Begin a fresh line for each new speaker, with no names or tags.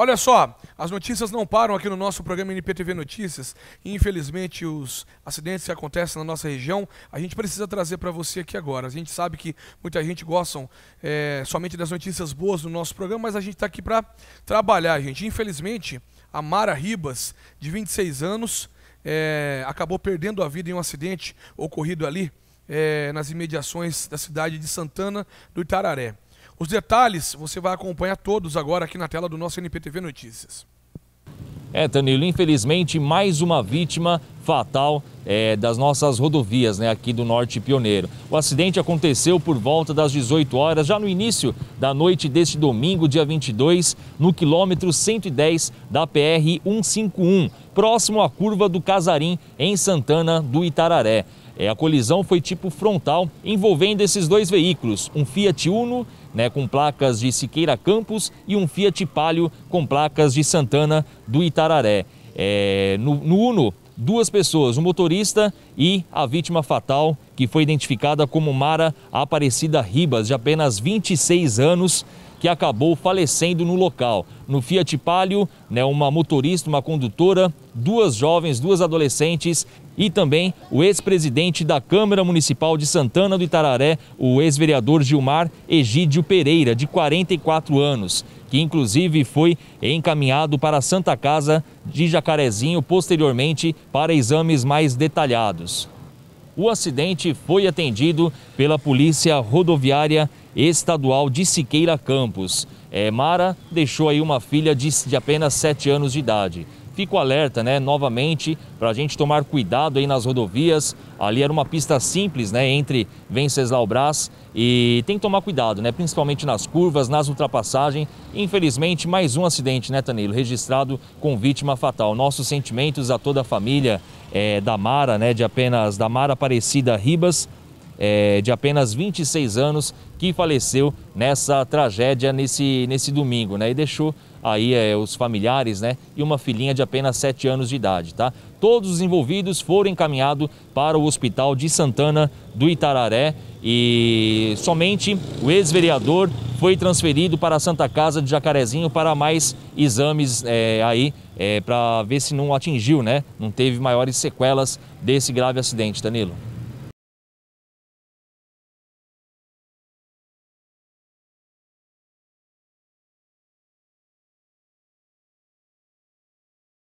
Olha só, as notícias não param aqui no nosso programa NPTV Notícias. Infelizmente, os acidentes que acontecem na nossa região, a gente precisa trazer para você aqui agora. A gente sabe que muita gente gosta é, somente das notícias boas do nosso programa, mas a gente está aqui para trabalhar, gente. Infelizmente, a Mara Ribas, de 26 anos, é, acabou perdendo a vida em um acidente ocorrido ali é, nas imediações da cidade de Santana do Itararé. Os detalhes você vai acompanhar todos agora aqui na tela do nosso NPTV Notícias.
É, Danilo, infelizmente mais uma vítima fatal é, das nossas rodovias né, aqui do Norte Pioneiro. O acidente aconteceu por volta das 18 horas, já no início da noite deste domingo, dia 22, no quilômetro 110 da PR 151, próximo à curva do Casarim, em Santana do Itararé. É, a colisão foi tipo frontal, envolvendo esses dois veículos, um Fiat Uno né, com placas de Siqueira Campos e um Fiat Palio com placas de Santana do Itararé. É, no, no Uno, duas pessoas, o um motorista e a vítima fatal, que foi identificada como Mara Aparecida Ribas, de apenas 26 anos, que acabou falecendo no local. No Fiat Palio, né, uma motorista, uma condutora, duas jovens, duas adolescentes e também o ex-presidente da Câmara Municipal de Santana do Itararé, o ex-vereador Gilmar Egídio Pereira, de 44 anos que inclusive foi encaminhado para a Santa Casa de Jacarezinho, posteriormente para exames mais detalhados. O acidente foi atendido pela Polícia Rodoviária Estadual de Siqueira Campos. É, Mara deixou aí uma filha de, de apenas 7 anos de idade fica o alerta, né, novamente, para a gente tomar cuidado aí nas rodovias. Ali era uma pista simples, né, entre Venceslau Brás e tem que tomar cuidado, né, principalmente nas curvas, nas ultrapassagens. Infelizmente, mais um acidente, né, Tanilo, registrado com vítima fatal. Nossos sentimentos a toda a família é, eh, da Mara, né, de apenas da Mara Aparecida Ribas, é, de apenas 26 anos, que faleceu nessa tragédia nesse, nesse domingo, né? E deixou aí é, os familiares, né? E uma filhinha de apenas 7 anos de idade, tá? Todos os envolvidos foram encaminhados para o Hospital de Santana do Itararé e somente o ex-vereador foi transferido para a Santa Casa de Jacarezinho para mais exames é, aí é, para ver se não atingiu, né? Não teve maiores sequelas desse grave acidente, Danilo.